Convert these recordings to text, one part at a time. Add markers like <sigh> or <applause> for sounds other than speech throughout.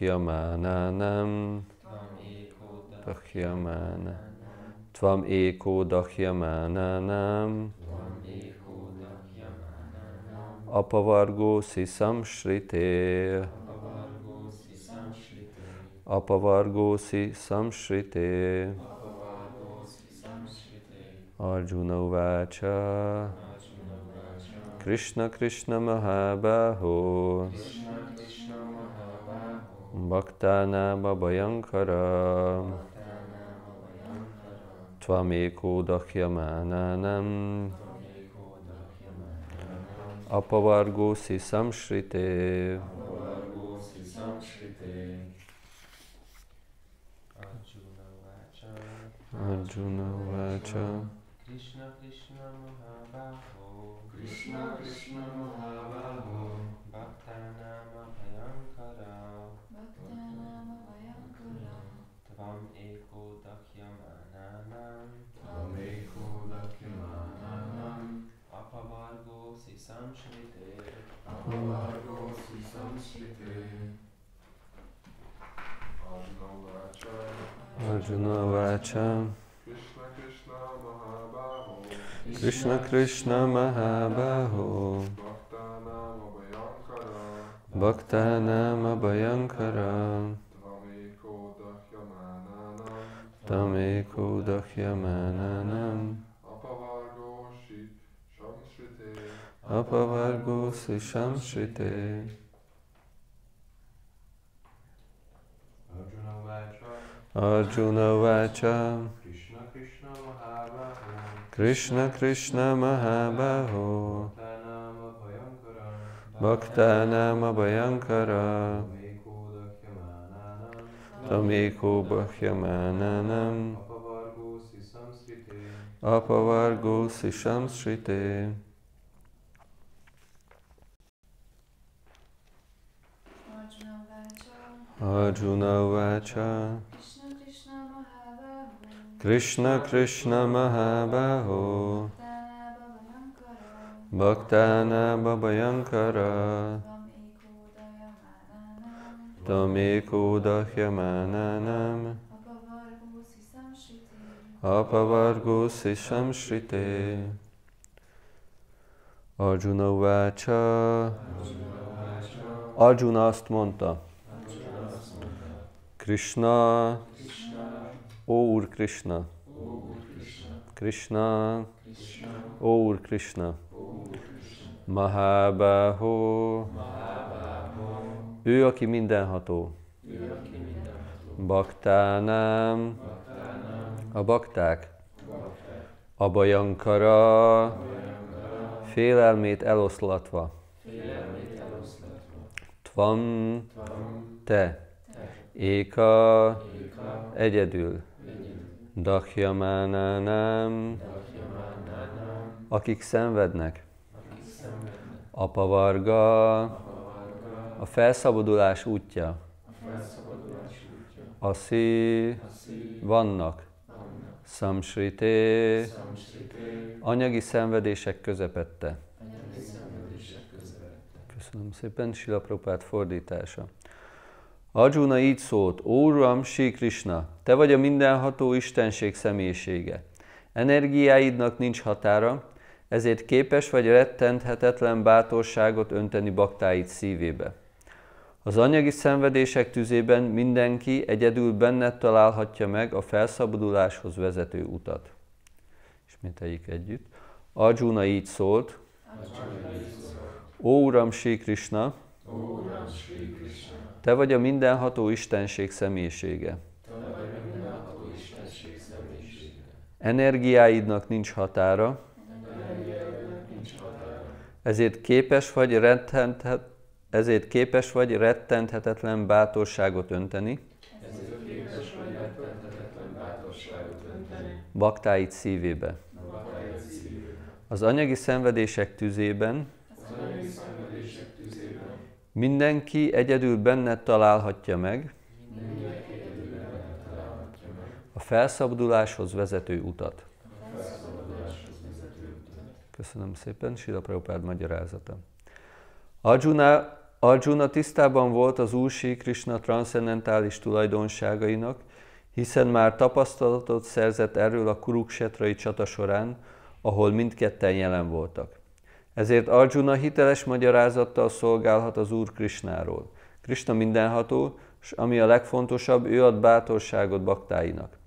Dahyamananam Dahyamana Tvam Eko Dahyamananam Apavargo Sisam Shrite Apavargo Sisam Shrite Arjuna Uvacha Krishna Krishna Mahabaho Krishna Bhaktana Babayankara Tvameko Dakyamananam Apavargosi Samshrite Arjuna Vacha Krishna Krishna Mahabaho Krishna Krishna Mahabaho Bhaktana Mahayankara Om Eko Dakhyam Ananam. Om Eko Dakhyam Ananam. Apavargo Sisam Shrite. Apavargo Sisam Shrite. Arjuna Vacha. Krishna Krishna Mahabaho. Bhakta Nama Bhayankara. Bhakta Nama Bhayankara. tameko dahyamananam apavargo si shamshrite arjuna vacha krishna krishna mahabaho bhakta nama bhayankara, bhayankara taméko bahyamananam apavargo sisamsrite. Arjuna Vacha Krishna Krishna Mahabaho Bhaktana Baba Babayankara nam Tamekudahyamananam Apavargusi Samshrite Arjuna Vácsa Arjuna azt mondta Krishna Ó Úr Krishna Krishna Ó Úr Krishna Mahabaho Mahabaho ő, aki mindenható. Baktánám. A bakták. A bajankara. Félelmét eloszlatva. Tvam. Te. Éka. Egyedül. Dakhyamánánám. Akik szenvednek. Akik szenvednek. Apavarga. Apavarga a felszabadulás útja. A, felszabadulás útja. a szí, a vannak. Samsrité, Anyagi szenvedések közepette. Anyagi közepette. Köszönöm szépen, Silapropát fordítása. Arjuna így szólt, Ó Ram, Sri Krishna, te vagy a mindenható Istenség személyisége. Energiáidnak nincs határa, ezért képes vagy rettenthetetlen bátorságot önteni baktáid szívébe. Az anyagi szenvedések tüzében mindenki egyedül benned találhatja meg a felszabaduláshoz vezető utat. Ismételjük együtt. Arjuna így szólt. Arjuna így szólt. Ó Uram Sri Krishna, Krishna, Te vagy a mindenható Istenség személyisége. Te vagy a mindenható személyisége. Energiáidnak nincs határa, nincs határa. ezért képes vagy rendthet, ezért képes vagy rettenthetetlen bátorságot önteni, ezért képes vagy rettenthetetlen bátorságot önteni baktáid szívébe. Baktáid szívébe. Az anyagi szenvedések tüzében, az anyagi szenvedések tüzében mindenki egyedül benne találhatja meg, a felszabaduláshoz vezető utat. Köszönöm szépen, Sila Prabhupád magyarázata. Arjuna Arjuna tisztában volt az úr Krishna transzendentális tulajdonságainak, hiszen már tapasztalatot szerzett erről a Kuruksetrai csata során, ahol mindketten jelen voltak. Ezért Arjuna hiteles magyarázattal szolgálhat az Úr Krisnáról. Krishna mindenható, és ami a legfontosabb, ő ad bátorságot baktáinak.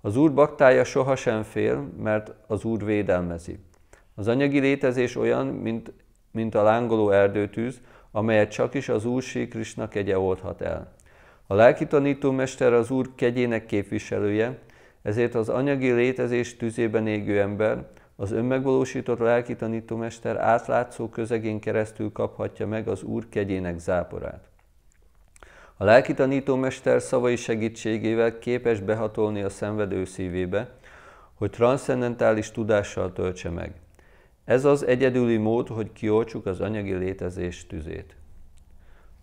Az Úr baktája sohasem fél, mert az Úr védelmezi. Az anyagi létezés olyan, mint, mint a lángoló erdőtűz, amelyet csak is az Úr Krishna kegye oldhat el. A lelki tanítómester az Úr kegyének képviselője, ezért az anyagi létezés tüzében égő ember, az önmegvalósított lelki tanítómester átlátszó közegén keresztül kaphatja meg az Úr kegyének záporát. A lelki tanítómester szavai segítségével képes behatolni a szenvedő szívébe, hogy transzcendentális tudással töltse meg. Ez az egyedüli mód, hogy kiolcsuk az anyagi létezés tüzét.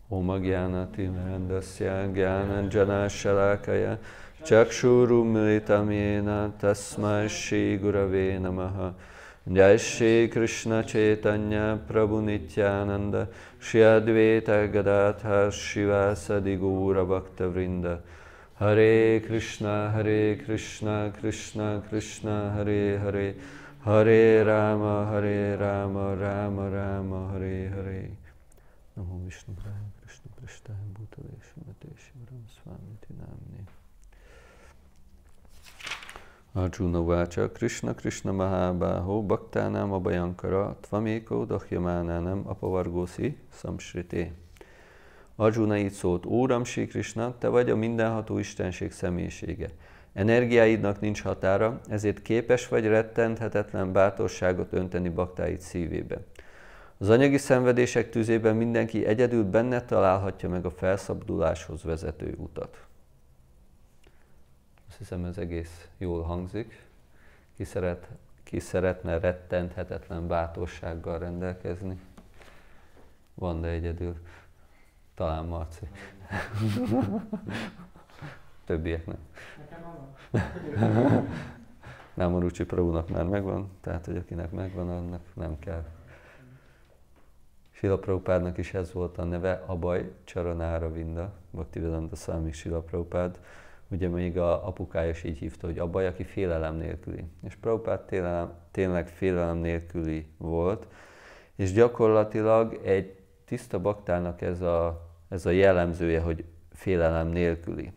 Oma gyánati rendasya gyánan janáshalákaya Csaksúru mritamjéna tasmai Sri Gurave namaha Jai Krishna Chaitanya Prabhu Nityananda Shri Advaita Gadadhar Shivasadi Gura Bhakta Vrinda Hare Krishna Hare Krishna Krishna Krishna Hare Hare Hare Rama, Hare Rama, Rama Rama, Hare Hare. Namo Vishnu Brahma, Krishna Bhuta Bhutaleshi, Mateshi, Vram, Swami, Tinamni. Arjuna Vácsa, Krishna Krishna Mahábáho, Bhaktánám Abhayankara, Tvaméko Dahyamánánam Apavargószi, samshrite. Arjuna így szólt, Óram Krishna, te vagy a mindenható Istenség személyisége. Energiáidnak nincs határa, ezért képes vagy rettenthetetlen bátorságot önteni baktáid szívébe. Az anyagi szenvedések tüzében mindenki egyedül benne találhatja meg a felszabaduláshoz vezető utat. Azt hiszem ez egész jól hangzik. Ki, szeret, ki szeretne rettenthetetlen bátorsággal rendelkezni? Van, de egyedül. Talán Marci. <laughs> Többieknek. <laughs> Rucsi Prabhunak már megvan, tehát hogy akinek megvan, annak nem kell. Sila Prabhupádnak is ez volt a neve, Abaj Csaranára Vinda, Bhaktivedanta Szalmi Sila Prabhupád. Ugye még a apukája is így hívta, hogy Abaj, aki félelem nélküli. És Prabhupád télelem, tényleg félelem nélküli volt, és gyakorlatilag egy tiszta baktának ez a, ez a jellemzője, hogy félelem nélküli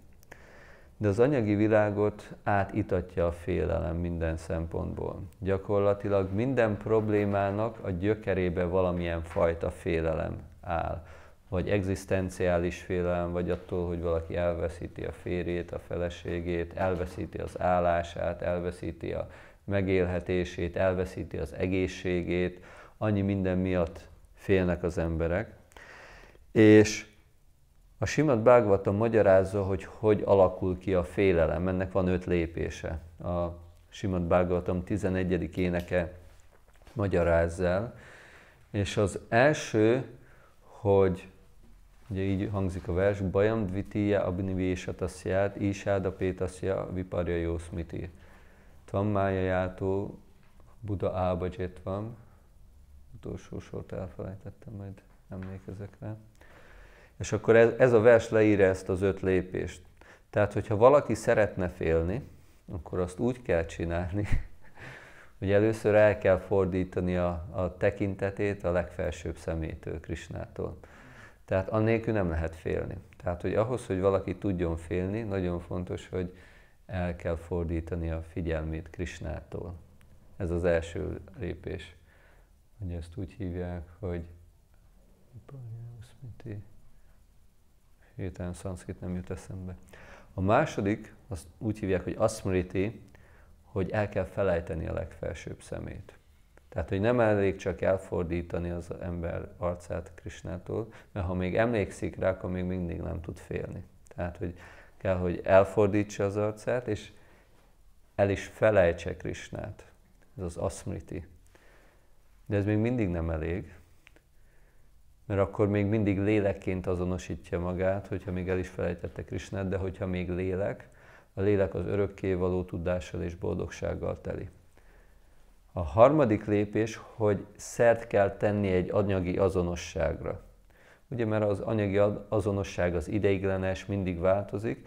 de az anyagi világot átitatja a félelem minden szempontból. Gyakorlatilag minden problémának a gyökerébe valamilyen fajta félelem áll. Vagy egzisztenciális félelem, vagy attól, hogy valaki elveszíti a férjét, a feleségét, elveszíti az állását, elveszíti a megélhetését, elveszíti az egészségét, annyi minden miatt félnek az emberek. És a Simad Bhagavatam magyarázza, hogy hogy alakul ki a félelem. Ennek van öt lépése. A Simad Bhagavatam 11. éneke magyarázza el. És az első, hogy ugye így hangzik a vers, Bajam dvitiya abnivésatasyát, isáda pétasya viparja jószmiti. Tammája májajátó Buda van. Utolsó sort elfelejtettem, majd emlékezek rá. És akkor ez, ez a vers leírja ezt az öt lépést. Tehát, hogyha valaki szeretne félni, akkor azt úgy kell csinálni, <laughs> hogy először el kell fordítani a, a tekintetét a legfelsőbb szemétől, Krisnától. Tehát annélkül nem lehet félni. Tehát, hogy ahhoz, hogy valaki tudjon félni, nagyon fontos, hogy el kell fordítani a figyelmét Krisnától. Ez az első lépés. Ugye ezt úgy hívják, hogy hirtelen szanszkrit nem jut eszembe. A második, azt úgy hívják, hogy asmriti, hogy el kell felejteni a legfelsőbb szemét. Tehát, hogy nem elég csak elfordítani az ember arcát Krisnától, mert ha még emlékszik rá, akkor még mindig nem tud félni. Tehát, hogy kell, hogy elfordítsa az arcát, és el is felejtse Krisnát. Ez az asmriti. De ez még mindig nem elég, mert akkor még mindig lélekként azonosítja magát, hogyha még el is felejtette Krisnát, de hogyha még lélek, a lélek az örökké való tudással és boldogsággal teli. A harmadik lépés, hogy szert kell tenni egy anyagi azonosságra. Ugye, mert az anyagi azonosság az ideiglenes, mindig változik,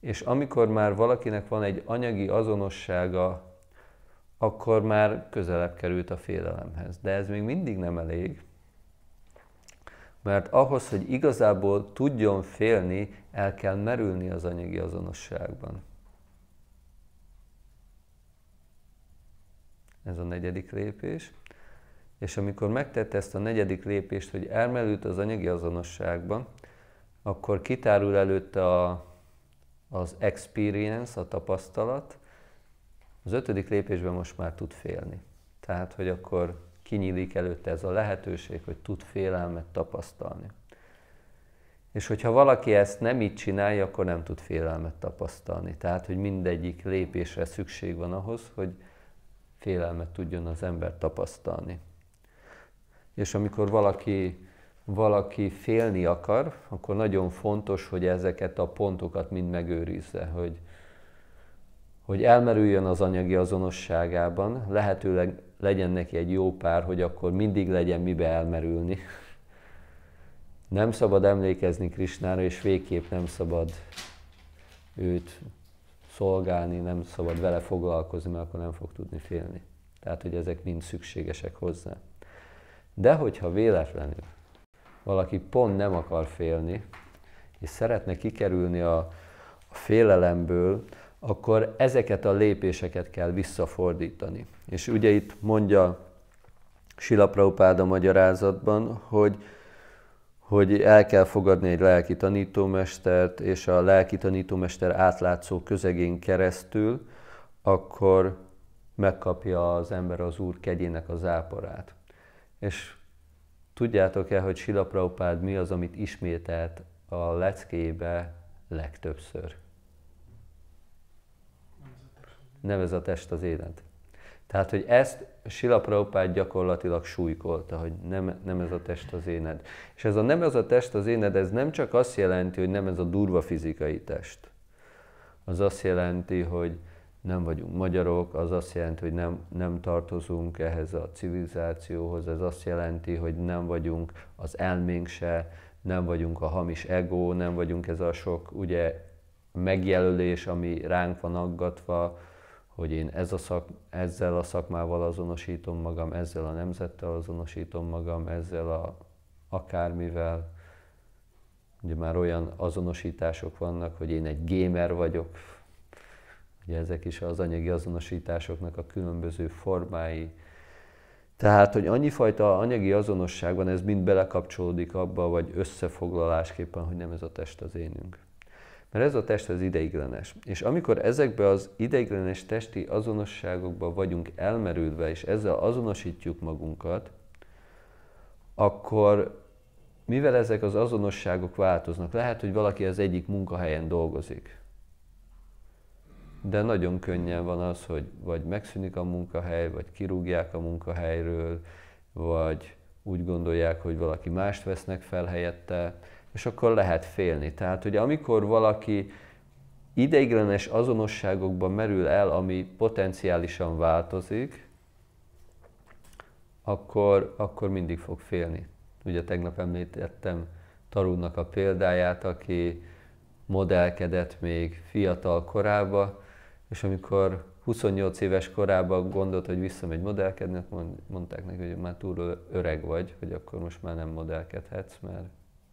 és amikor már valakinek van egy anyagi azonossága, akkor már közelebb került a félelemhez. De ez még mindig nem elég, mert ahhoz, hogy igazából tudjon félni, el kell merülni az anyagi azonosságban. Ez a negyedik lépés. És amikor megtette ezt a negyedik lépést, hogy elmerült az anyagi azonosságban, akkor kitárul előtte a, az experience, a tapasztalat. Az ötödik lépésben most már tud félni. Tehát, hogy akkor kinyílik előtte ez a lehetőség, hogy tud félelmet tapasztalni. És hogyha valaki ezt nem így csinálja, akkor nem tud félelmet tapasztalni. Tehát, hogy mindegyik lépésre szükség van ahhoz, hogy félelmet tudjon az ember tapasztalni. És amikor valaki, valaki félni akar, akkor nagyon fontos, hogy ezeket a pontokat mind megőrizze, hogy, hogy elmerüljön az anyagi azonosságában, lehetőleg legyen neki egy jó pár, hogy akkor mindig legyen mibe elmerülni. <laughs> Nem szabad emlékezni Krisnára, és végképp nem szabad őt szolgálni, nem szabad vele foglalkozni, mert akkor nem fog tudni félni. Tehát, hogy ezek mind szükségesek hozzá. De hogyha véletlenül valaki pont nem akar félni, és szeretne kikerülni a, a félelemből, akkor ezeket a lépéseket kell visszafordítani. És ugye itt mondja Sila a magyarázatban, hogy, hogy el kell fogadni egy lelki tanítómestert, és a lelki tanítómester átlátszó közegén keresztül, akkor megkapja az ember az Úr kegyének az áporát. És tudjátok-e, hogy Sila mi az, amit ismételt a leckébe legtöbbször? nevez a test az élet. Tehát, hogy ezt Sila Prabhupád gyakorlatilag súlykolta, hogy nem, nem ez a test az éned. És ez a nem ez a test az éned, ez nem csak azt jelenti, hogy nem ez a durva fizikai test. Az azt jelenti, hogy nem vagyunk magyarok, az azt jelenti, hogy nem, nem tartozunk ehhez a civilizációhoz, ez azt jelenti, hogy nem vagyunk az elménk se, nem vagyunk a hamis ego, nem vagyunk ez a sok ugye megjelölés, ami ránk van aggatva, hogy én ez a szak, ezzel a szakmával azonosítom magam, ezzel a nemzettel azonosítom magam, ezzel a akármivel. Ugye már olyan azonosítások vannak, hogy én egy gamer vagyok, ugye ezek is az anyagi azonosításoknak a különböző formái. Tehát, hogy annyi fajta anyagi azonosságban ez mind belekapcsolódik abba, vagy összefoglalásképpen, hogy nem ez a test az énünk. Mert ez a test az ideiglenes. És amikor ezekbe az ideiglenes testi azonosságokba vagyunk elmerülve, és ezzel azonosítjuk magunkat, akkor mivel ezek az azonosságok változnak, lehet, hogy valaki az egyik munkahelyen dolgozik, de nagyon könnyen van az, hogy vagy megszűnik a munkahely, vagy kirúgják a munkahelyről, vagy úgy gondolják, hogy valaki mást vesznek fel helyette és akkor lehet félni. Tehát hogy amikor valaki ideiglenes azonosságokban merül el, ami potenciálisan változik, akkor, akkor mindig fog félni. Ugye tegnap említettem Tarunnak a példáját, aki modellkedett még fiatal korába, és amikor 28 éves korában gondolt, hogy visszamegy modellkedni, mond, mondták neki, hogy már túl öreg vagy, hogy akkor most már nem modellkedhetsz, mert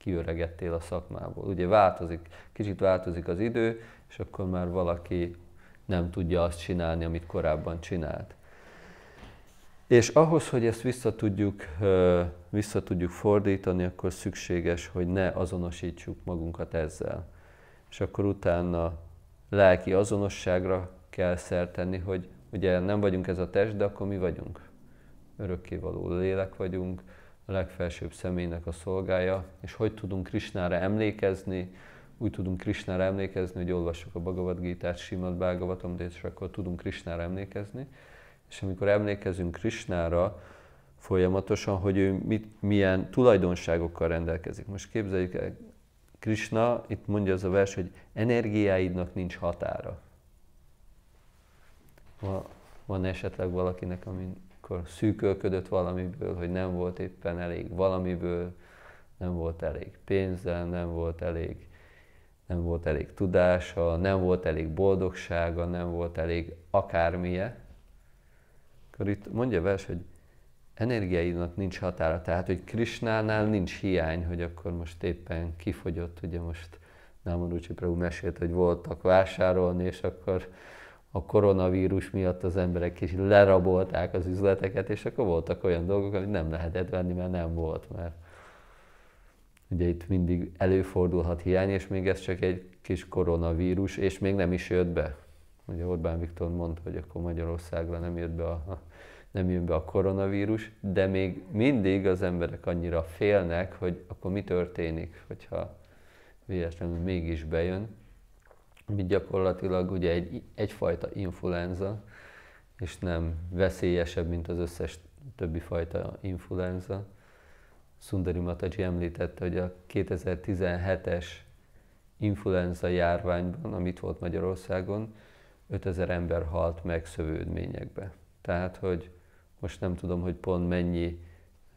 kiöregettél a szakmából. Ugye változik, kicsit változik az idő, és akkor már valaki nem tudja azt csinálni, amit korábban csinált. És ahhoz, hogy ezt vissza tudjuk, vissza tudjuk fordítani, akkor szükséges, hogy ne azonosítsuk magunkat ezzel. És akkor utána lelki azonosságra kell szert tenni, hogy ugye nem vagyunk ez a test, de akkor mi vagyunk. Örökkévaló lélek vagyunk, a legfelsőbb személynek a szolgája, és hogy tudunk Krisnára emlékezni, úgy tudunk Krisnára emlékezni, hogy olvassuk a Bhagavad Gita-t, Simad Bhagavatam, és akkor tudunk Krisnára emlékezni. És amikor emlékezünk Krisnára, folyamatosan, hogy ő mit, milyen tulajdonságokkal rendelkezik. Most képzeljük el, Krishna, itt mondja az a vers, hogy energiáidnak nincs határa. Van, van esetleg valakinek, amin akkor szűkölködött valamiből, hogy nem volt éppen elég valamiből, nem volt elég pénzzel, nem volt elég, nem volt elég tudása, nem volt elég boldogsága, nem volt elég akármije. akkor itt mondja vers, hogy energiáidnak nincs határa, tehát hogy Krisnánál nincs hiány, hogy akkor most éppen kifogyott, ugye most Námarucsi Prabhu mesélt, hogy voltak vásárolni, és akkor a koronavírus miatt az emberek is lerabolták az üzleteket, és akkor voltak olyan dolgok, amit nem lehetett venni, mert nem volt, mert ugye itt mindig előfordulhat hiány, és még ez csak egy kis koronavírus, és még nem is jött be. Ugye Orbán Viktor mondta, hogy akkor Magyarországra nem jött be a, a nem jön be a koronavírus, de még mindig az emberek annyira félnek, hogy akkor mi történik, hogyha véletlenül mégis bejön mint gyakorlatilag ugye egy, egyfajta influenza, és nem veszélyesebb, mint az összes többi fajta influenza. Sundari Mataji említette, hogy a 2017-es influenza járványban, amit volt Magyarországon, 5000 ember halt meg szövődményekbe. Tehát, hogy most nem tudom, hogy pont mennyi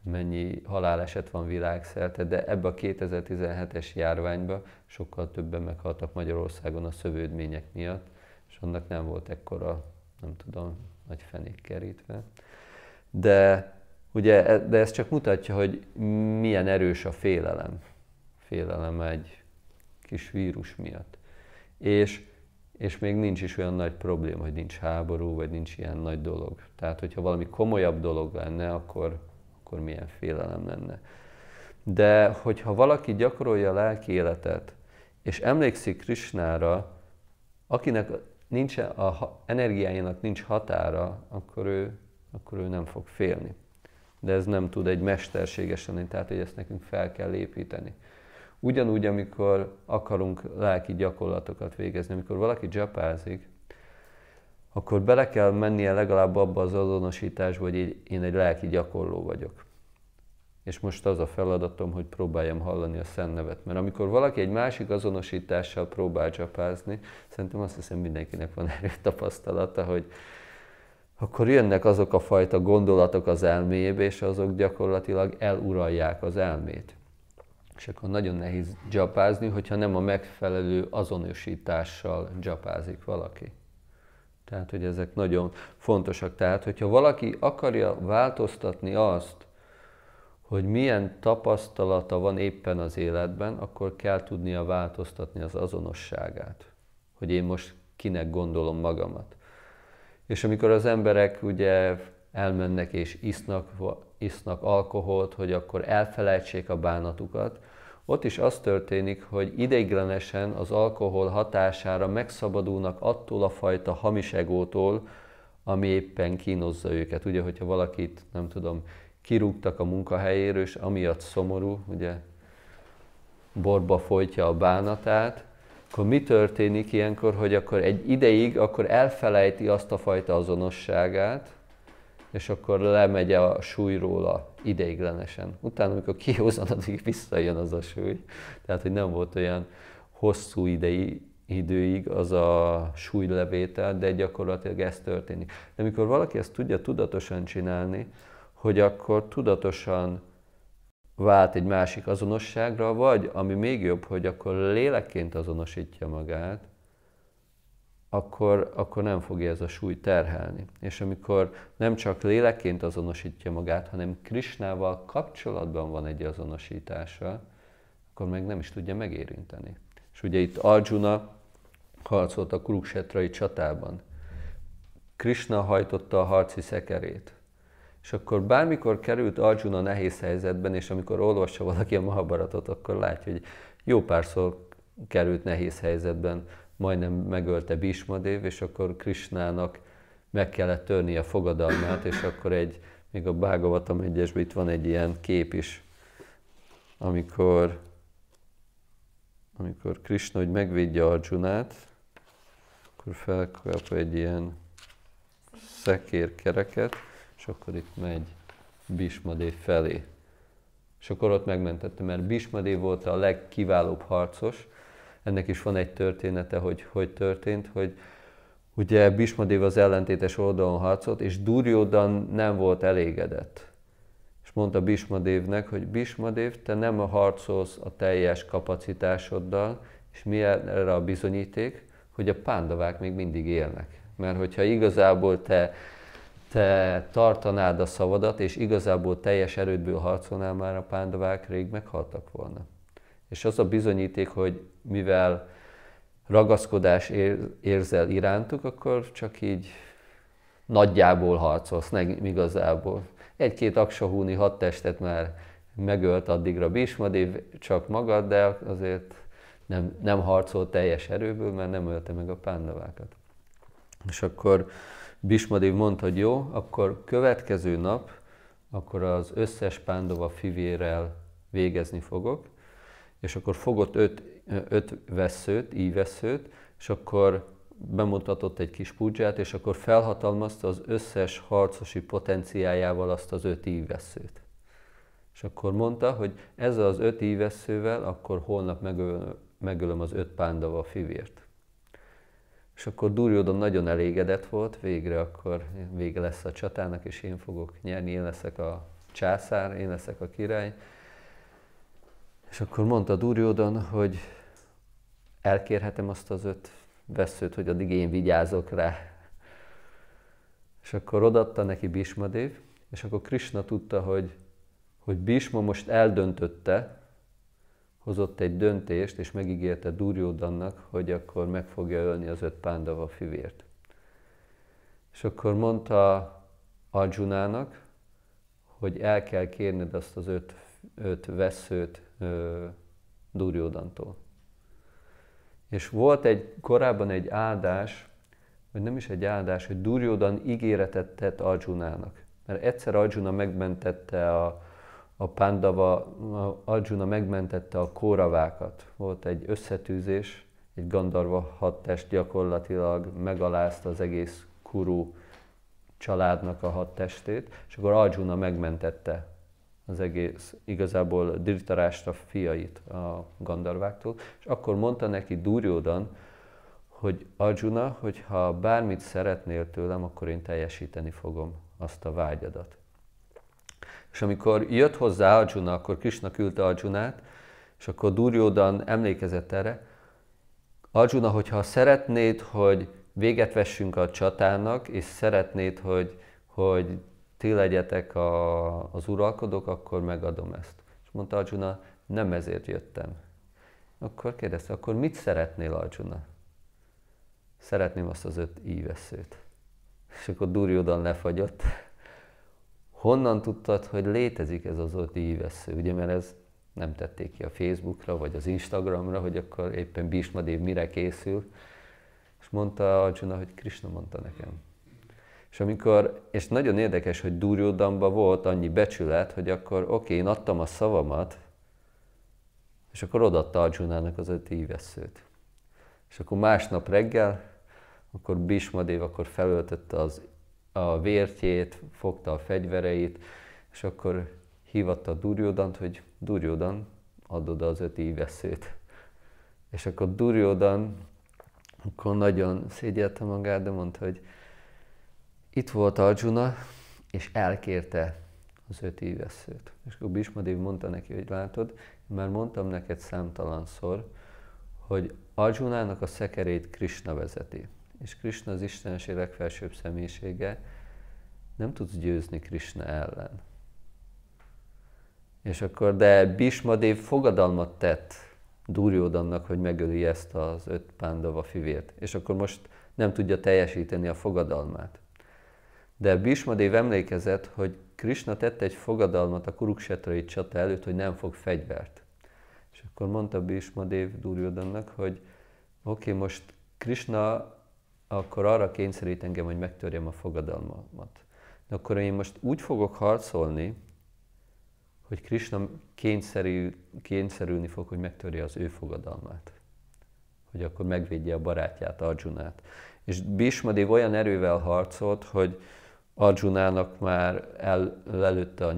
mennyi haláleset van világszerte, de ebbe a 2017-es járványba sokkal többen meghaltak Magyarországon a szövődmények miatt, és annak nem volt ekkora, nem tudom, nagy fenék kerítve. De ugye, de ez csak mutatja, hogy milyen erős a félelem. Félelem egy kis vírus miatt. És, és még nincs is olyan nagy probléma, hogy nincs háború, vagy nincs ilyen nagy dolog. Tehát, hogyha valami komolyabb dolog lenne, akkor akkor milyen félelem lenne. De hogyha valaki gyakorolja a lelki életet, és emlékszik Krisnára, akinek nincs a energiájának nincs határa, akkor ő, akkor ő nem fog félni. De ez nem tud egy mesterséges lenni, tehát hogy ezt nekünk fel kell építeni. Ugyanúgy, amikor akarunk lelki gyakorlatokat végezni, amikor valaki japázik, akkor bele kell mennie legalább abba az azonosításba, hogy így, én egy lelki gyakorló vagyok. És most az a feladatom, hogy próbáljam hallani a szent nevet. Mert amikor valaki egy másik azonosítással próbál csapázni, szerintem azt hiszem mindenkinek van <laughs> erő tapasztalata, hogy akkor jönnek azok a fajta gondolatok az elméjébe, és azok gyakorlatilag eluralják az elmét. És akkor nagyon nehéz csapázni, hogyha nem a megfelelő azonosítással csapázik valaki. Tehát, hogy ezek nagyon fontosak. Tehát, hogyha valaki akarja változtatni azt, hogy milyen tapasztalata van éppen az életben, akkor kell tudnia változtatni az azonosságát, hogy én most kinek gondolom magamat. És amikor az emberek ugye elmennek és isznak, isznak alkoholt, hogy akkor elfelejtsék a bánatukat, ott is az történik, hogy ideiglenesen az alkohol hatására megszabadulnak attól a fajta hamis egótól, ami éppen kínozza őket. Ugye, hogyha valakit, nem tudom, kirúgtak a munkahelyéről, és amiatt szomorú, ugye borba folytja a bánatát, akkor mi történik ilyenkor, hogy akkor egy ideig akkor elfelejti azt a fajta azonosságát, és akkor lemegy a súly róla ideiglenesen. Utána, amikor kihozan, addig <laughs> visszajön az a súly. Tehát, hogy nem volt olyan hosszú idei, időig az a súlylevétel, de gyakorlatilag ez történik. De amikor valaki ezt tudja tudatosan csinálni, hogy akkor tudatosan vált egy másik azonosságra, vagy ami még jobb, hogy akkor lélekként azonosítja magát, akkor, akkor nem fogja ez a súly terhelni. És amikor nem csak léleként azonosítja magát, hanem Krisnával kapcsolatban van egy azonosítása, akkor meg nem is tudja megérinteni. És ugye itt Arjuna harcolt a Kuruksetrai csatában. Krishna hajtotta a harci szekerét. És akkor bármikor került Arjuna nehéz helyzetben, és amikor olvassa valaki a Mahabaratot, akkor látja, hogy jó párszor került nehéz helyzetben majdnem megölte Bismadév, és akkor Krisnának meg kellett törni a fogadalmát, és akkor egy, még a Bhagavatam egyesben itt van egy ilyen kép is, amikor, amikor Krishna, hogy megvédje Arjunát, akkor felkap egy ilyen szekérkereket, és akkor itt megy Bismadé felé. És akkor ott megmentette, mert Bismadé volt a legkiválóbb harcos, ennek is van egy története, hogy hogy történt, hogy ugye Bismadév az ellentétes oldalon harcolt, és Durjódan nem volt elégedett. És mondta Bismadévnek, hogy Bismadév, te nem harcolsz a teljes kapacitásoddal, és mi erre a bizonyíték, hogy a pándavák még mindig élnek. Mert hogyha igazából te, te tartanád a szavadat, és igazából teljes erődből harcolnál már a pándavák rég meghaltak volna. És az a bizonyíték, hogy mivel ragaszkodás érzel irántuk, akkor csak így nagyjából harcolsz, meg igazából. Egy-két aksahúni testet, már megölt addigra Bísmadév, csak magad, de azért nem, nem harcolt teljes erőből, mert nem ölte meg a pándavákat. És akkor Bismadév mondta, hogy jó, akkor következő nap, akkor az összes pándova fivérrel végezni fogok, és akkor fogott öt, öt veszőt, íveszőt, és akkor bemutatott egy kis pudzsát, és akkor felhatalmazta az összes harcosi potenciájával azt az öt íveszőt. És akkor mondta, hogy ezzel az öt íveszővel akkor holnap megölöm, megölöm az öt pándava fivért. És akkor Duryodhan nagyon elégedett volt, végre akkor vége lesz a csatának, és én fogok nyerni, én leszek a császár, én leszek a király. És akkor mondta Durjódon, hogy elkérhetem azt az öt veszőt, hogy addig én vigyázok rá. És akkor odatta neki Bismadév, és akkor Krishna tudta, hogy, hogy Bisma most eldöntötte, hozott egy döntést, és megígérte Durjódannak, hogy akkor meg fogja ölni az öt pándava fivért. És akkor mondta Arjunának, hogy el kell kérned azt az öt, öt veszőt Durjódantól. És volt egy korábban egy áldás, vagy nem is egy áldás, hogy Durjódan ígéretet tett Arjunának. Mert egyszer Arjuna megmentette a, a Pandava, Arjuna megmentette a kóravákat. Volt egy összetűzés, egy Gandarva hadtest gyakorlatilag megalázta az egész kurú családnak a testét, és akkor Arjuna megmentette az egész igazából Dirtarásra fiait a Gandarváktól, és akkor mondta neki Durjódan, hogy Arjuna, hogyha bármit szeretnél tőlem, akkor én teljesíteni fogom azt a vágyadat. És amikor jött hozzá Arjuna, akkor Krishna küldte Arjunát, és akkor Durjódan emlékezett erre, Arjuna, hogyha szeretnéd, hogy véget vessünk a csatának, és szeretnéd, hogy, hogy ti legyetek a, az uralkodók, akkor megadom ezt. És mondta Arjuna, nem ezért jöttem. Akkor kérdezte, akkor mit szeretnél Arjuna? Szeretném azt az öt íveszőt. És akkor Duryodhan lefagyott. Honnan tudtad, hogy létezik ez az öt ívesző? Ugye, mert ez nem tették ki a Facebookra, vagy az Instagramra, hogy akkor éppen Bismadév mire készül. És mondta Arjuna, hogy Krishna mondta nekem. És amikor, és nagyon érdekes, hogy Durjódanban volt annyi becsület, hogy akkor oké, okay, én adtam a szavamat, és akkor odaadta Arjunának az öt íveszőt. És akkor másnap reggel, akkor Bismadév akkor felöltötte az, a vértjét, fogta a fegyvereit, és akkor hívatta Durjódant, hogy Durjódan, add oda az öt íveszőt. És akkor Durjódan, akkor nagyon szégyelte magát, de mondta, hogy itt volt Arjuna, és elkérte az öt íveszőt. És akkor Bismadiv mondta neki, hogy látod, már mondtam neked számtalanszor, hogy Arjunának a szekerét Krishna vezeti. És Krishna az Istenesé legfelsőbb személyisége, nem tudsz győzni Krishna ellen. És akkor, de Bismadév fogadalmat tett Durjódannak, hogy megöli ezt az öt pándava fivért. És akkor most nem tudja teljesíteni a fogadalmát. De Bhismadev emlékezett, hogy Krishna tette egy fogadalmat a Kuruksetrai csata előtt, hogy nem fog fegyvert. És akkor mondta Bhismadev Duryodannak, hogy oké, okay, most Krishna akkor arra kényszerít engem, hogy megtörjem a fogadalmamat. De akkor én most úgy fogok harcolni, hogy Krishna kényszerül, kényszerülni fog, hogy megtörje az ő fogadalmát. Hogy akkor megvédje a barátját, Arjunát. És Bhismadev olyan erővel harcolt, hogy, Arjunának már előtte a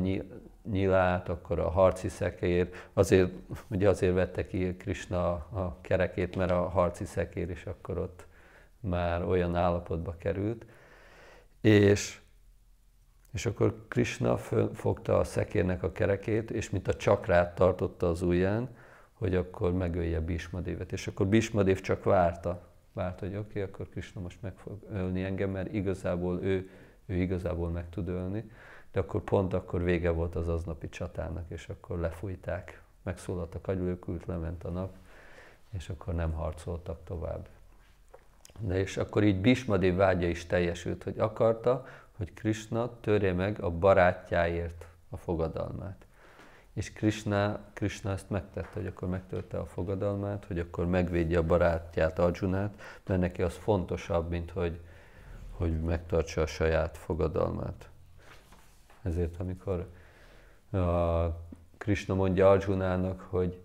nyilát, akkor a harci szekér, azért, ugye azért vette ki Krishna a kerekét, mert a harci szekér is akkor ott már olyan állapotba került, és, és akkor Krishna fogta a szekérnek a kerekét, és mint a csakrát tartotta az ujján, hogy akkor megölje Bismadévet. És akkor Bismadév csak várta, várta, hogy oké, okay, akkor Krishna most meg fog ölni engem, mert igazából ő ő igazából meg tud ölni, de akkor pont akkor vége volt az aznapi csatának, és akkor lefújták, megszólalt a kagylőkült, lement a nap, és akkor nem harcoltak tovább. De és akkor így Bismadi vágya is teljesült, hogy akarta, hogy Krishna törje meg a barátjáért a fogadalmát. És Krishna, Krishna ezt megtette, hogy akkor megtörte a fogadalmát, hogy akkor megvédje a barátját, Arjunát, mert neki az fontosabb, mint hogy, hogy megtartsa a saját fogadalmát. Ezért, amikor a Krishna mondja Arjunának, hogy,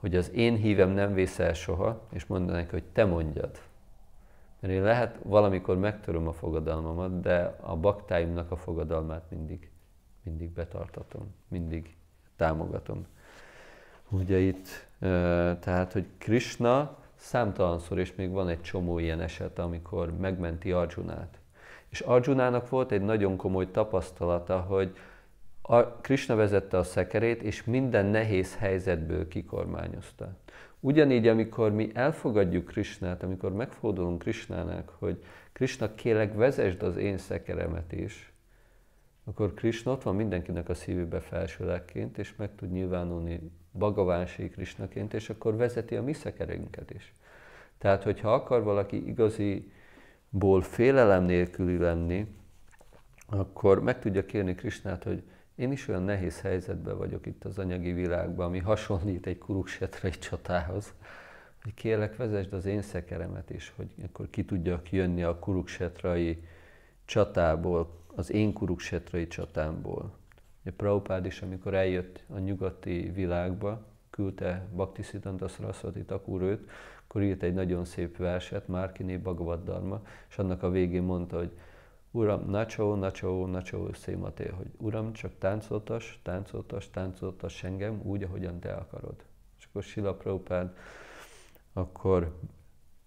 hogy az én hívem nem el soha, és mondanak, hogy te mondjad. Mert én lehet valamikor megtöröm a fogadalmamat, de a baktáimnak a fogadalmát mindig, mindig betartatom, mindig támogatom. Ugye itt, tehát, hogy Krishna számtalanszor, és még van egy csomó ilyen eset, amikor megmenti Arjunát. És Arjunának volt egy nagyon komoly tapasztalata, hogy a Krishna vezette a szekerét, és minden nehéz helyzetből kikormányozta. Ugyanígy, amikor mi elfogadjuk Krisnát, amikor megfordulunk Krisnának, hogy Krishna, kélek vezesd az én szekeremet is, akkor Krishna ott van mindenkinek a szívébe felsőlekként, és meg tud nyilvánulni Bhagavánsi Krisnaként, és akkor vezeti a mi szekerünket is. Tehát, hogyha akar valaki igaziból félelem nélküli lenni, akkor meg tudja kérni Krisnát, hogy én is olyan nehéz helyzetben vagyok itt az anyagi világban, ami hasonlít egy kuruksetrai csatához, hogy kérlek, vezesd az én szekeremet is, hogy akkor ki tudjak jönni a kuruksetrai csatából, az én kuruksetrai csatámból. A Prabhupád is, amikor eljött a nyugati világba, küldte Bhaktisiddhanta Saraswati Thakur őt, akkor írt egy nagyon szép verset, Márkiné Bhagavad Dharma, és annak a végén mondta, hogy Uram, nacsó, nacsó, nacsó, szématé, hogy Uram, csak táncoltas, táncoltas, táncoltas engem úgy, ahogyan te akarod. És akkor Sila Prabhupád akkor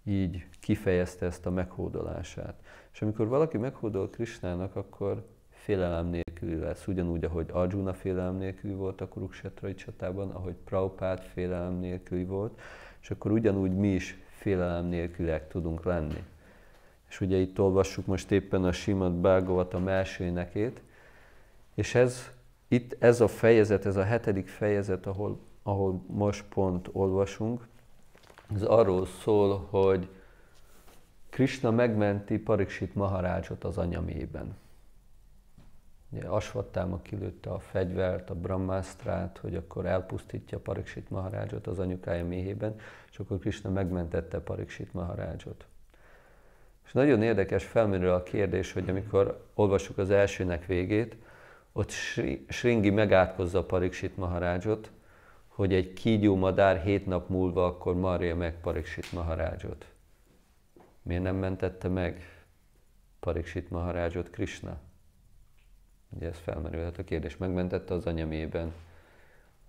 így kifejezte ezt a meghódolását. És amikor valaki meghódol Krisnának, akkor félelem nélkül lesz, ugyanúgy, ahogy Arjuna félelem nélkül volt a Kuruksetrai csatában, ahogy Prabhupád félelem nélkül volt, és akkor ugyanúgy mi is félelem nélkülek tudunk lenni. És ugye itt olvassuk most éppen a Simad Bágovat a melsénekét, és ez, itt ez a fejezet, ez a hetedik fejezet, ahol, ahol most pont olvasunk, ez arról szól, hogy Krishna megmenti Pariksit Maharácsot az anyamében. Ugye Asvattáma kilőtte a fegyvert, a Brahmastrát, hogy akkor elpusztítja Pariksit Maharádzsot az anyukája méhében, és akkor Krishna megmentette Pariksit Maharádzsot. És nagyon érdekes felmerül a kérdés, hogy amikor olvassuk az elsőnek végét, ott Sringi megátkozza Pariksit Maharádzsot, hogy egy kígyó madár hét nap múlva akkor marja meg Pariksit Maharádzsot. Miért nem mentette meg Pariksit Maharádzsot Krishna? Ugye ez felmerülhet a kérdés. Megmentette az anyamében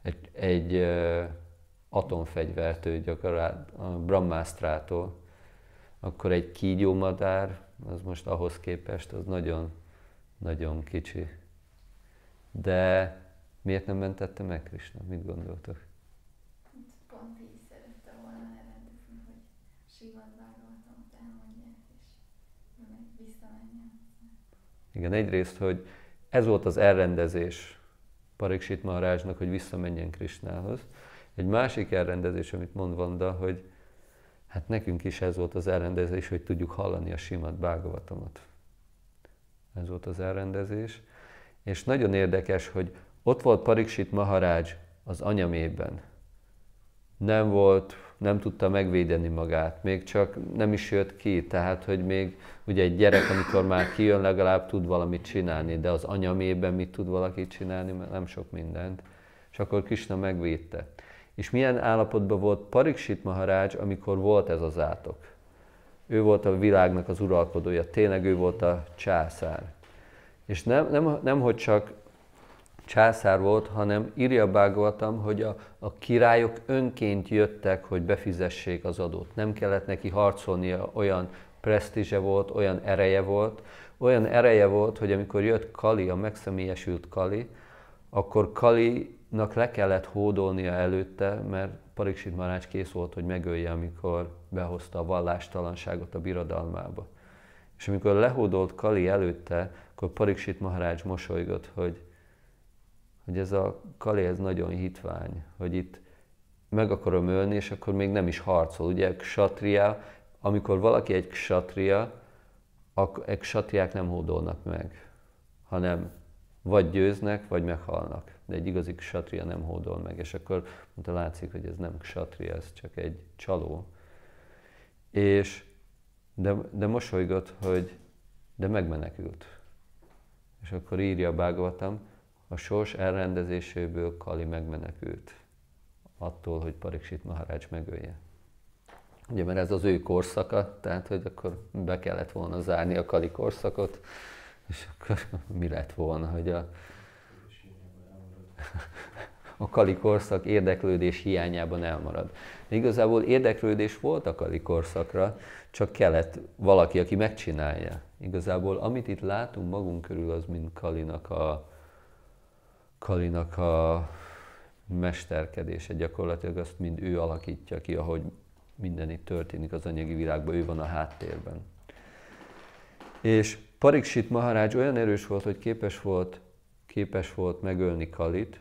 egy, egy uh, atomfegyvert gyakorlát, a Brahmásztrától, akkor egy kígyómadár, az most ahhoz képest, az nagyon, nagyon kicsi. De miért nem mentette meg Krishna? Mit gondoltok? Pont így szerette volna erendezni, hogy sivatváról tanultam, hogy és visszamenjen. Igen, egyrészt, hogy ez volt az elrendezés Pariksit Maharajnak, hogy visszamenjen Krisnához. Egy másik elrendezés, amit mond Vanda, hogy hát nekünk is ez volt az elrendezés, hogy tudjuk hallani a simat Bágavatamot. Ez volt az elrendezés. És nagyon érdekes, hogy ott volt Pariksit Maharaj az anyamében. Nem volt nem tudta megvédeni magát, még csak nem is jött ki, tehát hogy még ugye egy gyerek, amikor már kijön, legalább tud valamit csinálni, de az anyamében mit tud valaki csinálni, mert nem sok mindent. És akkor kisna megvédte. És milyen állapotban volt Pariksit Maharács, amikor volt ez az átok? Ő volt a világnak az uralkodója, tényleg ő volt a császár. És nem, nem, nem hogy csak császár volt, hanem írja Bhagavatam, hogy a, a királyok önként jöttek, hogy befizessék az adót. Nem kellett neki harcolnia, olyan presztízse volt, olyan ereje volt, olyan ereje volt, hogy amikor jött Kali, a megszemélyesült Kali, akkor Kalinak le kellett hódolnia előtte, mert Pariksit Marács kész volt, hogy megölje, amikor behozta a vallástalanságot a birodalmába. És amikor lehódolt Kali előtte, akkor Pariksit Maharács mosolygott, hogy hogy ez a Kali ez nagyon hitvány, hogy itt meg akarom ölni, és akkor még nem is harcol. Ugye ksatria, amikor valaki egy ksatria, egy ksatriák nem hódolnak meg, hanem vagy győznek, vagy meghalnak. De egy igazi ksatria nem hódol meg, és akkor mondta, látszik, hogy ez nem ksatria, ez csak egy csaló. És de, de mosolygott, hogy de megmenekült. És akkor írja a Bhagavatam, a sors elrendezéséből Kali megmenekült attól, hogy Pariksit Maharács megölje. Ugye, mert ez az ő korszaka, tehát hogy akkor be kellett volna zárni a Kali korszakot, és akkor <laughs> mi lett volna, hogy a, <laughs> a Kali korszak érdeklődés hiányában elmarad. Igazából érdeklődés volt a Kali korszakra, csak kellett valaki, aki megcsinálja. Igazából amit itt látunk magunk körül, az mind Kalinak a, Kalinak a mesterkedése gyakorlatilag azt mind ő alakítja ki, ahogy minden itt történik az anyagi világban, ő van a háttérben. És Pariksit Maharács olyan erős volt, hogy képes volt, képes volt megölni Kalit,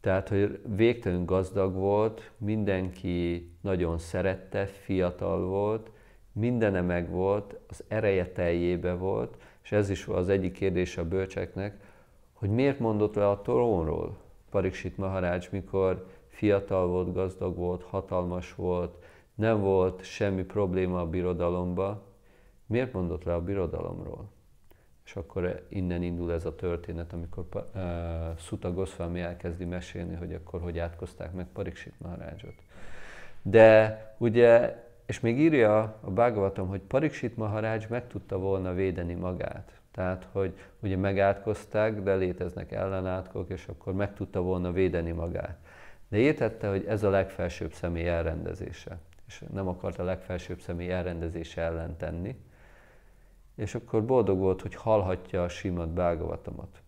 tehát, hogy végtelen gazdag volt, mindenki nagyon szerette, fiatal volt, mindene meg volt, az ereje teljébe volt, és ez is az egyik kérdés a bölcseknek, hogy miért mondott le a trónról Pariksit Maharács, mikor fiatal volt, gazdag volt, hatalmas volt, nem volt semmi probléma a birodalomba, miért mondott le a birodalomról? És akkor innen indul ez a történet, amikor uh, eh, Suta Goswami elkezdi mesélni, hogy akkor hogy átkozták meg Pariksit Maharácsot. De ugye, és még írja a Bhagavatam, hogy Pariksit Maharács meg tudta volna védeni magát. Tehát, hogy ugye megátkozták, de léteznek ellenátkok, és akkor meg tudta volna védeni magát. De értette, hogy ez a legfelsőbb személy elrendezése, és nem akart a legfelsőbb személy elrendezése ellen tenni. És akkor boldog volt, hogy hallhatja a Simat Bágavatamat.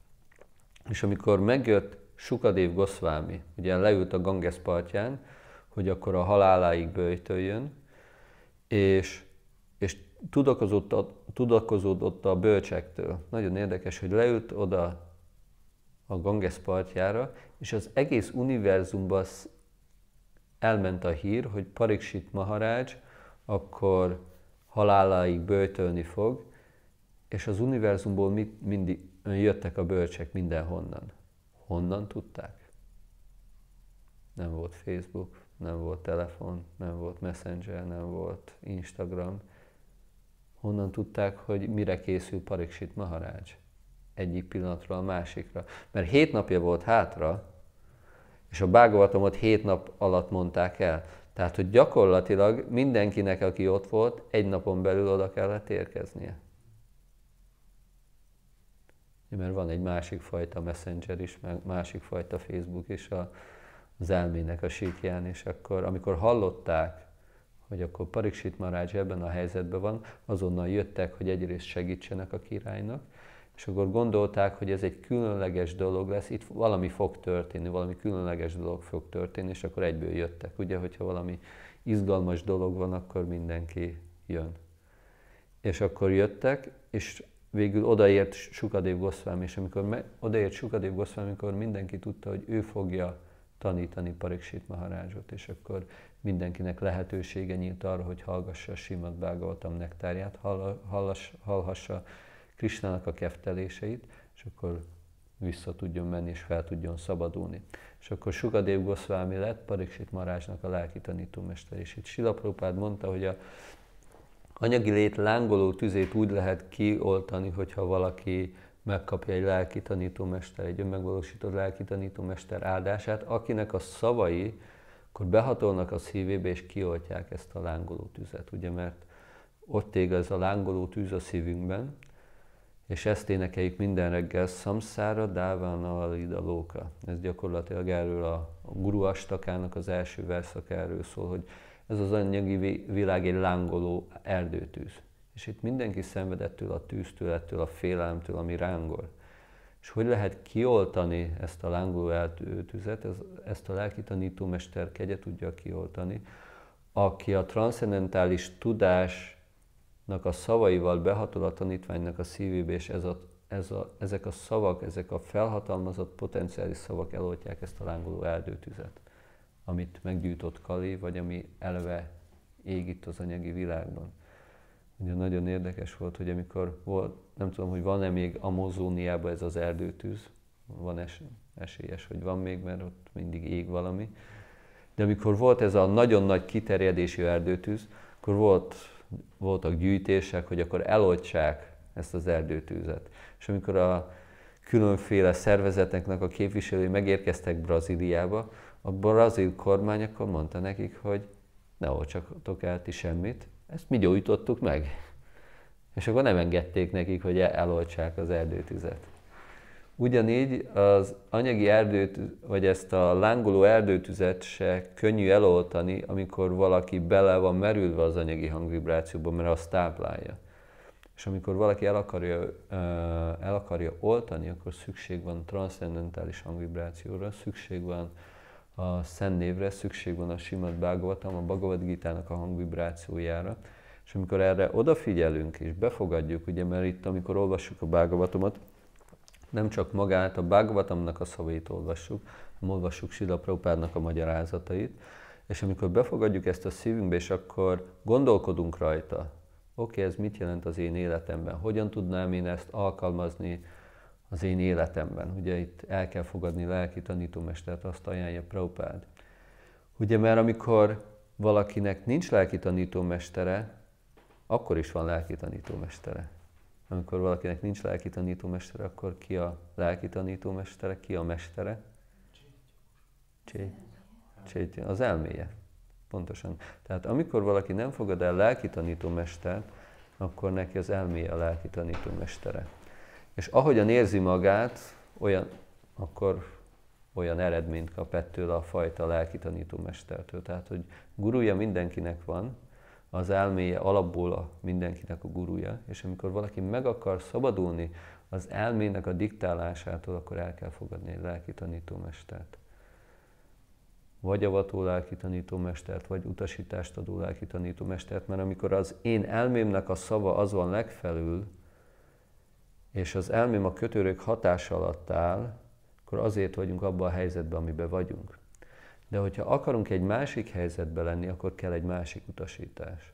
És amikor megjött Sukadév Goszvámi, ugye leült a Ganges partján, hogy akkor a haláláig böjtöljön, és, és tudakozott a, tudakozódott a bölcsektől. Nagyon érdekes, hogy leült oda a Ganges partjára, és az egész univerzumban elment a hír, hogy Pariksit Maharács akkor haláláig böjtölni fog, és az univerzumból mit, mindig jöttek a bölcsek mindenhonnan. Honnan tudták? Nem volt Facebook, nem volt telefon, nem volt Messenger, nem volt Instagram. Honnan tudták, hogy mire készül Pariksit Maharács? Egyik pillanatra a másikra. Mert hét napja volt hátra, és a bágovatomot hét nap alatt mondták el. Tehát, hogy gyakorlatilag mindenkinek, aki ott volt, egy napon belül oda kellett érkeznie. Mert van egy másik fajta messenger is, másik fajta Facebook is a, az elmének a síkján, és akkor, amikor hallották, hogy akkor Pariksit Marács ebben a helyzetben van, azonnal jöttek, hogy egyrészt segítsenek a királynak, és akkor gondolták, hogy ez egy különleges dolog lesz, itt valami fog történni, valami különleges dolog fog történni, és akkor egyből jöttek. Ugye, hogyha valami izgalmas dolog van, akkor mindenki jön. És akkor jöttek, és végül odaért Sukadév Goszvám, és amikor me- odaért Sukadév Goszvám, amikor mindenki tudta, hogy ő fogja tanítani Pariksit Maharázsot, és akkor mindenkinek lehetősége nyílt arra, hogy hallgassa a Simad Bhagavatam nektárját, hallhassa Krisnának a kefteléseit, és akkor vissza tudjon menni, és fel tudjon szabadulni. És akkor Sugadev Goszvámi lett Pariksit Maharázsnak a lelki tanítómester, és itt Silapropád mondta, hogy a anyagi lét lángoló tüzét úgy lehet kioltani, hogyha valaki megkapja egy lelki tanítómester, egy önmegvalósított lelki tanítómester áldását, akinek a szavai akkor behatolnak a szívébe, és kioltják ezt a lángoló tüzet, ugye, mert ott ég ez a lángoló tűz a szívünkben, és ezt énekeljük minden reggel, szamszára Dávana a Lóka. Ez gyakorlatilag erről a, a Guru Astakának az első verszak erről szól, hogy ez az anyagi világ egy lángoló erdőtűz. És itt mindenki szenvedettől, a tűztől, ettől a félelemtől, ami rángol. És hogy lehet kioltani ezt a lángoló eltűzet, ez, ezt a lelki tanítómester kegye tudja kioltani, aki a transzendentális tudásnak a szavaival behatol a tanítványnak a szívébe, és ez a, ez a, ezek a szavak, ezek a felhatalmazott potenciális szavak eloltják ezt a lángoló erdőtüzet, amit meggyűjtött Kali, vagy ami elve ég itt az anyagi világban. Ugye nagyon érdekes volt, hogy amikor volt, nem tudom, hogy van-e még Amazóniában ez az erdőtűz, van es, esélyes, hogy van még, mert ott mindig ég valami, de amikor volt ez a nagyon nagy kiterjedésű erdőtűz, akkor volt, voltak gyűjtések, hogy akkor eloltsák ezt az erdőtűzet. És amikor a különféle szervezeteknek a képviselői megérkeztek Brazíliába, a brazil kormány akkor mondta nekik, hogy ne oltsatok el ti semmit, ezt mi gyújtottuk meg. És akkor nem engedték nekik, hogy eloltsák az erdőtüzet. Ugyanígy az anyagi erdőt, vagy ezt a lángoló erdőtüzet se könnyű eloltani, amikor valaki bele van merülve az anyagi hangvibrációba, mert azt táplálja. És amikor valaki el akarja, el akarja oltani, akkor szükség van transzcendentális hangvibrációra, szükség van a szent névre szükség van a Simad Bhagavatam, a Bhagavad Gita-nak a hangvibrációjára. És amikor erre odafigyelünk és befogadjuk, ugye, mert itt, amikor olvassuk a bhagavatamat, nem csak magát a Bhagavatamnak a szavait olvassuk, hanem olvassuk Sida Prabhupádnak a magyarázatait, és amikor befogadjuk ezt a szívünkbe, és akkor gondolkodunk rajta, oké, okay, ez mit jelent az én életemben, hogyan tudnám én ezt alkalmazni az én életemben. Ugye itt el kell fogadni lelki tanítómestert, azt ajánlja Prabhupád. Ugye mert amikor valakinek nincs lelki tanítómestere, akkor is van lelki tanítómestere. Amikor valakinek nincs lelki tanítómestere, akkor ki a lelki tanítómestere, ki a mestere? Cséty. az elméje. Pontosan. Tehát amikor valaki nem fogad el lelki tanítómestert, akkor neki az elméje a lelki tanítómestere. És ahogyan érzi magát, olyan, akkor olyan eredményt kap ettől a fajta lelki tanítómestertől. Tehát, hogy gurúja mindenkinek van, az elméje alapból a mindenkinek a gurúja, és amikor valaki meg akar szabadulni az elmének a diktálásától, akkor el kell fogadni egy lelki tanítómestert. Vagy avató lelki tanítómestert, vagy utasítást adó lelki tanítómestert, mert amikor az én elmémnek a szava az van legfelül, és az elmém a kötőrök hatása alatt áll, akkor azért vagyunk abban a helyzetben, amiben vagyunk. De hogyha akarunk egy másik helyzetben lenni, akkor kell egy másik utasítás.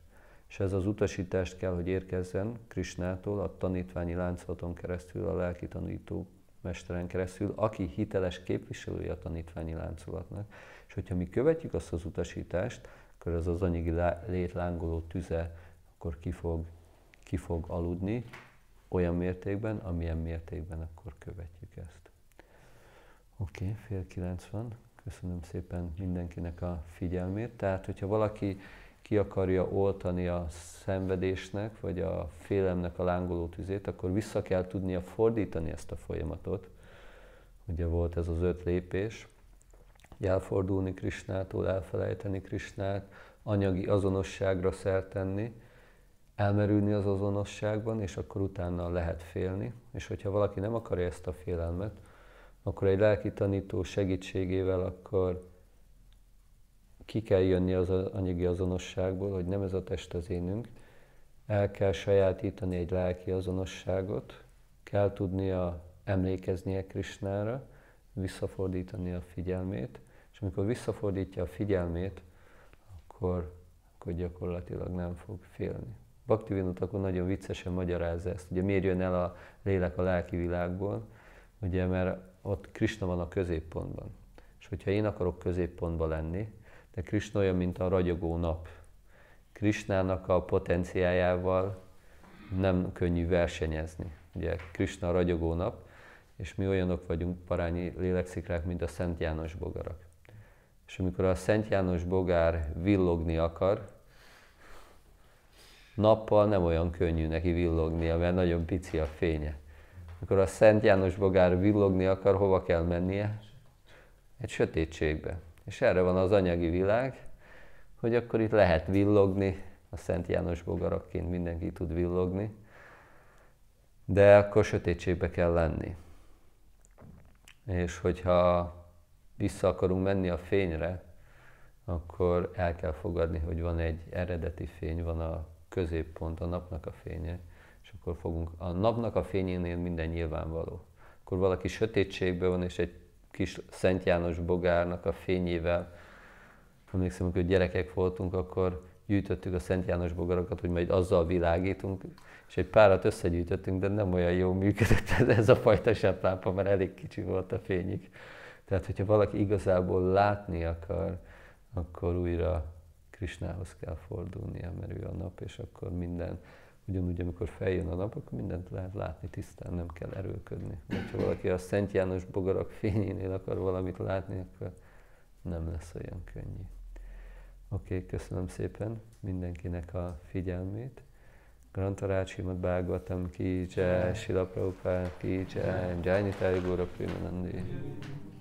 És ez az utasítást kell, hogy érkezzen Krisnától, a tanítványi láncolaton keresztül, a lelki tanító mesteren keresztül, aki hiteles képviselője a tanítványi láncolatnak. És hogyha mi követjük azt az utasítást, akkor ez az anyagi lét lángoló tüze, akkor ki fog, ki fog aludni, olyan mértékben, amilyen mértékben akkor követjük ezt. Oké, okay, fél kilenc van. Köszönöm szépen mindenkinek a figyelmét. Tehát, hogyha valaki ki akarja oltani a szenvedésnek, vagy a félemnek a lángoló tüzét, akkor vissza kell tudnia fordítani ezt a folyamatot. Ugye volt ez az öt lépés, elfordulni Krisnától, elfelejteni Krisnát, anyagi azonosságra szert tenni, elmerülni az azonosságban, és akkor utána lehet félni. És hogyha valaki nem akarja ezt a félelmet, akkor egy lelki tanító segítségével akkor ki kell jönni az anyagi azonosságból, hogy nem ez a test az énünk, el kell sajátítani egy lelki azonosságot, kell tudnia emlékeznie Krisnára, visszafordítani a figyelmét, és amikor visszafordítja a figyelmét, akkor, akkor gyakorlatilag nem fog félni. Baktivinot akkor nagyon viccesen magyarázza ezt, ugye miért jön el a lélek a lelki világból, ugye mert ott Krishna van a középpontban. És hogyha én akarok középpontban lenni, de Krishna olyan, mint a ragyogó nap. Krishnának a potenciájával nem könnyű versenyezni. Ugye Krishna a ragyogó nap, és mi olyanok vagyunk, parányi lélekszikrák, mint a Szent János bogarak. És amikor a Szent János bogár villogni akar, nappal nem olyan könnyű neki villogni, mert nagyon pici a fénye. Akkor a Szent János Bogár villogni akar, hova kell mennie? Egy sötétségbe. És erre van az anyagi világ, hogy akkor itt lehet villogni, a Szent János bogarakként mindenki tud villogni, de akkor sötétségbe kell lenni. És hogyha vissza akarunk menni a fényre, akkor el kell fogadni, hogy van egy eredeti fény, van a középpont, a napnak a fénye, és akkor fogunk, a napnak a fényénél minden nyilvánvaló. Akkor valaki sötétségben van, és egy kis Szent János bogárnak a fényével, emlékszem, amikor gyerekek voltunk, akkor gyűjtöttük a Szent János bogarakat, hogy majd azzal világítunk, és egy párat összegyűjtöttünk, de nem olyan jó működött ez a fajta seplápa, mert elég kicsi volt a fényük. Tehát, hogyha valaki igazából látni akar, akkor újra Krisnához kell fordulnia, mert ő a nap, és akkor minden, ugyanúgy, amikor feljön a nap, akkor mindent lehet látni tisztán, nem kell erőködni. Mert ha valaki a Szent János bogarak fényénél akar valamit látni, akkor nem lesz olyan könnyű. Oké, okay, köszönöm szépen mindenkinek a figyelmét. Grantarácsimat bágatam ki, Jai, Sila Prabhupád ki, Jai, Prima Nandi. Primanandi.